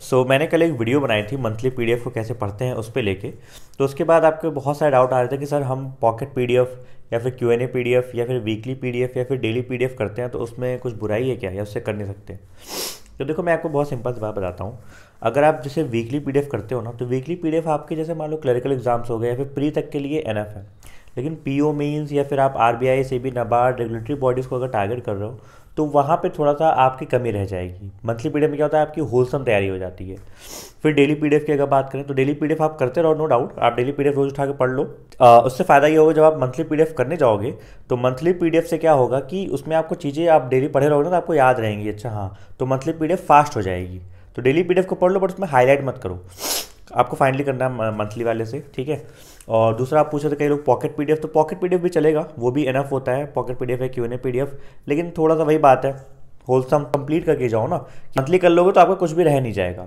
सो so, मैंने कल एक वीडियो बनाई थी मंथली पीडीएफ को कैसे पढ़ते हैं उस पर लेके तो उसके बाद आपके बहुत सारे डाउट आ रहे थे कि सर हम पॉकेट पीडीएफ या फिर क्यू एन ए पी या फिर वीकली पीडीएफ या फिर डेली पीडीएफ करते हैं तो उसमें कुछ बुराई है क्या या उससे कर नहीं सकते तो देखो मैं आपको बहुत सिंपल जवाब बात बताता हूँ अगर आप जैसे वीकली पी करते हो ना तो वीकली पी आपके जैसे मान लो क्लरिकल एग्जाम्स हो गए या फिर प्री तक के लिए एन है लेकिन पी ओ या फिर आप R B I NABARD regulatory bodies को अगर टारगेट कर रहे हो तो वहाँ पे थोड़ा सा आपकी कमी रह जाएगी मंथली पी में क्या होता है आपकी होलसम तैयारी हो जाती है फिर डेली पीडीएफ की अगर बात करें तो डेली पीडीएफ आप करते रहो नो डाउट आप डेली पीडीएफ रोज उठा के पढ़ लो आ, उससे फ़ायदा ये होगा जब आप मंथली पीडीएफ करने जाओगे तो मंथली पीडीएफ से क्या होगा कि उसमें आपको चीज़ें आप डेली पढ़े रहोगे ना तो आपको याद रहेंगी अच्छा हाँ तो मंथली पीडीएफ फास्ट हो जाएगी तो डेली पीडीएफ को पढ़ लो बट उसमें हाईलाइट मत करो आपको फाइनली करना है मंथली वाले से ठीक है और दूसरा आप पूछ रहे तो थे कई लोग पॉकेट पीडीएफ तो पॉकेट पीडीएफ भी चलेगा वो भी एनफ होता है पॉकेट पीडीएफ है क्यों एन ए पीडीएफ लेकिन थोड़ा सा वही बात है होलसम कंप्लीट करके जाओ ना मंथली कर लोगे तो आपका कुछ भी रह नहीं जाएगा